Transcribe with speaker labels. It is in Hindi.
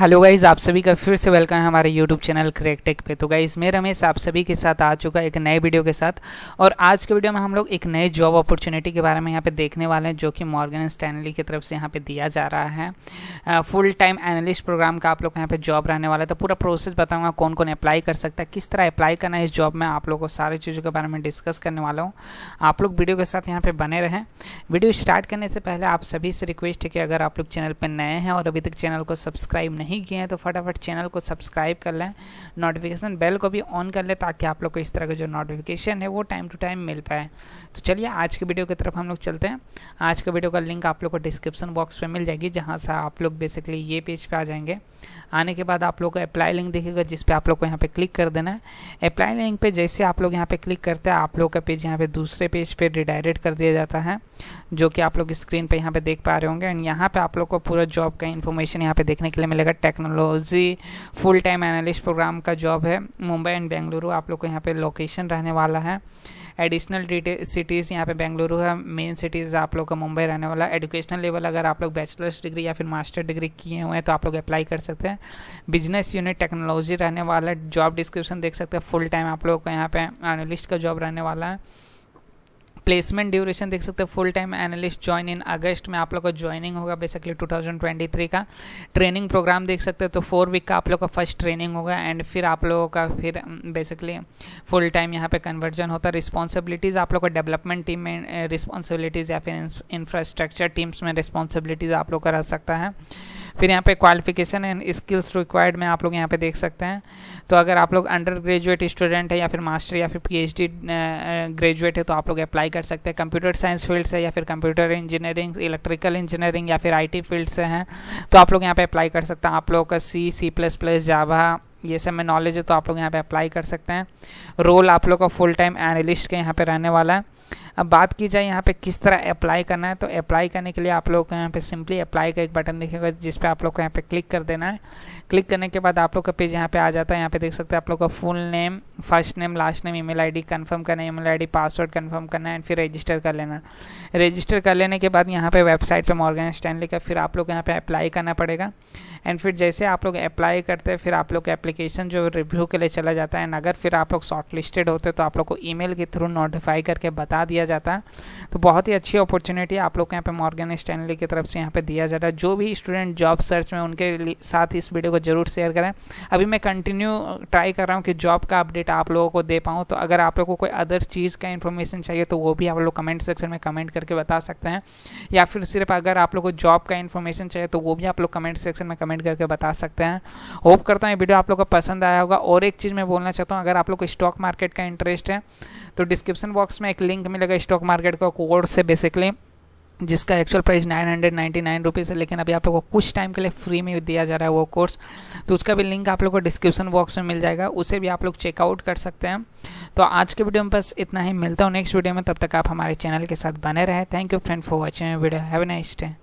Speaker 1: हेलो गाइज आप सभी का फिर से वेलकम है हमारे यूट्यूब चैनल क्रेकटेक पे तो गाइज मैं रमेश आप सभी के साथ आ चुका एक नए वीडियो के साथ और आज के वीडियो में हम लोग एक नए जॉब अपॉर्चुनिटी के बारे में यहाँ पे देखने वाले हैं जो कि मॉर्गन स्टैनली की तरफ से यहाँ पे दिया जा रहा है आ, फुल टाइम एनालिस्ट प्रोग्राम का आप लोग यहाँ पे जॉब रहने वाला है तो पूरा प्रोसेस बताऊँगा कौन कौन अप्लाई कर सकता है किस तरह अप्लाई करना है इस जॉब में आप लोग को सारी चीज़ों के बारे में डिस्कस करने वाला हूँ आप लोग वीडियो के साथ यहाँ पर बने रहें वीडियो स्टार्ट करने से पहले आप सभी से रिक्वेस्ट है कि अगर आप लोग चैनल पर नए हैं और अभी तक चैनल को सब्सक्राइब नहीं नहीं किए हैं तो फटाफट चैनल को सब्सक्राइब कर लें नोटिफिकेशन बेल को भी ऑन कर लें ताकि आप लोग को इस तरह का जो नोटिफिकेशन है वो टाइम टू टाइम मिल पाए तो चलिए आज के वीडियो की तरफ हम लोग चलते हैं आज के वीडियो का लिंक आप लोग को डिस्क्रिप्शन बॉक्स में मिल जाएगी जहाँ से आप लोग बेसिकली ये पेज पर आ जाएंगे आने के बाद आप लोग को अप्लाई लिंक देखेगा जिस आप लोग को यहाँ पे क्लिक कर देना है अप्लाई लिंक पे जैसे आप लोग यहाँ पे क्लिक करते हैं आप लोग का पेज यहाँ पे दूसरे पेज पे रिडायरेक्ट कर दिया जाता है जो कि आप लोग स्क्रीन पे यहाँ पे देख पा रहे होंगे एंड यहाँ पे आप लोग को पूरा जॉब का इन्फॉर्मेशन यहाँ पे देखने के लिए मिलेगा technology full time analyst program का जॉब है मुंबई एंड बेंगलुरु आप लोग को यहाँ पे लोकेशन रहने वाला है एडिशनल सिटीज़ यहाँ पे बेंगलुरु है मेन सिटीज़ आप लोग का मुंबई रहने वाला एजुकेशनल लेवल अगर आप लोग बैचलर्स डिग्री या फिर मास्टर डिग्री किए हुए हैं तो आप लोग अप्लाई कर सकते हैं बिजनेस यूनिट टेक्नोलॉजी रहने वाला है जॉब डिस्क्रिप्शन देख सकते हैं फुल टाइम आप लोग को यहाँ पे एनालिस्ट का जॉब रहने वाला है प्लेसमेंट ड्यूरेशन देख सकते हैं full time analyst join in August में आप लोग का ज्वाइनिंग होगा बेसिकली 2023 का ट्रेनिंग प्रोग्राम देख सकते हो तो फोर वीक का आप लोग का फर्स्ट ट्रेनिंग होगा एंड फिर आप लोगों का फिर बेसिकली फुल टाइम यहाँ पे कन्वर्जन होता है रिस्पॉन्सिबिलिटीज़ आप लोग का डेवलपमेंट टीम में रिस्पॉन्सिबिलिटीज़ eh, या फिर इंफ्रास्ट्रक्चर टीम्स में रिस्पॉन्सिबिलिटीज़ आप लोग का रह सकता है फिर यहाँ पे क्वालिफिकेशन एंड स्किल्स रिक्वायर्ड में आप लोग यहाँ पे देख सकते हैं तो अगर आप लोग अंडर ग्रेजुएट स्टूडेंट है या फिर मास्टर या फिर पीएचडी ग्रेजुएट है तो आप लोग अप्लाई कर सकते हैं कंप्यूटर साइंस फील्ड से या फिर कंप्यूटर इंजीनियरिंग इलेक्ट्रिकल इंजीनियरिंग या फिर टी फील्ड से हैं तो आप लोग यहाँ पर अप्लाई कर सकते हैं आप लोग का सी सी प्लस प्लस जावा ये सब में नॉलेज है तो आप लोग यहाँ पर अप्लाई कर सकते हैं रोल आप लोग का फुल टाइम एनालिस्ट के यहाँ पर रहने वाला है अब बात की जाए यहाँ पे किस तरह अप्लाई करना है तो अप्लाई करने के लिए आप लोग को यहाँ पे सिंपली अप्लाई का एक बटन दिखेगा जिस पे आप लोग को यहाँ पे क्लिक कर देना है क्लिक करने के बाद आप लोग का पेज यहाँ पे आ जाता है यहाँ पे देख सकते हैं आप लोग का full name first name last name email ID confirm करना है ईमेल आईडी पासवर्ड कन्फर्म करना है एंड फिर रजिस्टर कर लेना रजिस्टर कर लेने के बाद यहाँ पर वेबसाइट पर मॉर्गन स्टैंड लेकर फिर आप लोग यहाँ पे अप्लाई करना पड़ेगा एंड फिर जैसे आप लोग अप्लाई करते हैं फिर आप लोग का एप्लीकेशन जो रिव्यू के लिए चला जाता है एंड अगर फिर आप लोग शॉर्ट लिस्टेड होते तो आप लोग को ई के थ्रू नोटिफाई करके बता बता दिया जाता है तो बहुत ही अच्छी अपॉर्चुनिटी आप लोग को यहाँ पे मॉर्गन स्टैनली की तरफ से यहाँ पे दिया जा रहा है जो भी स्टूडेंट जॉब सर्च में उनके साथ इस वीडियो को जरूर शेयर करें अभी मैं कंटिन्यू ट्राई कर रहा हूँ कि जॉब का अपडेट आप लोगों को दे पाऊँ तो अगर आप लोग को कोई अदर चीज़ का इन्फॉर्मेशन चाहिए तो वो भी आप लोग कमेंट सेक्शन में कमेंट करके बता सकते हैं या फिर सिर्फ अगर आप लोग को जॉब का इन्फॉर्मेशन चाहिए तो वो भी आप लोग कमेंट सेक्शन में कमेंट करके बता सकते हैं होप करता हूँ ये वीडियो आप लोग को पसंद आया होगा और एक चीज़ मैं बोलना चाहता हूँ अगर आप लोग को स्टॉक मार्केट का इंटरेस्ट है तो डिस्क्रिप्शन बॉक्स में एक लिंक बैंक मिलेगा स्टॉक मार्केट का कोर्स से बेसिकली जिसका actual price nine hundred ninety nine rupees है लेकिन अभी आप लोगों को कुछ टाइम के लिए फ्री में दिया जा रहा है वो कोर्स तो उसका भी लिंक आप लोगों को डिस्क्रिप्शन बॉक्स में मिल जाएगा उसे भी आप लोग चेकआउट कर सकते हैं तो आज के वीडियो में बस इतना ही मिलता हूँ नेक्स्ट वीडियो में तब तक आप हमारे चैनल के साथ बने रहे thank you friend for watching video have nice day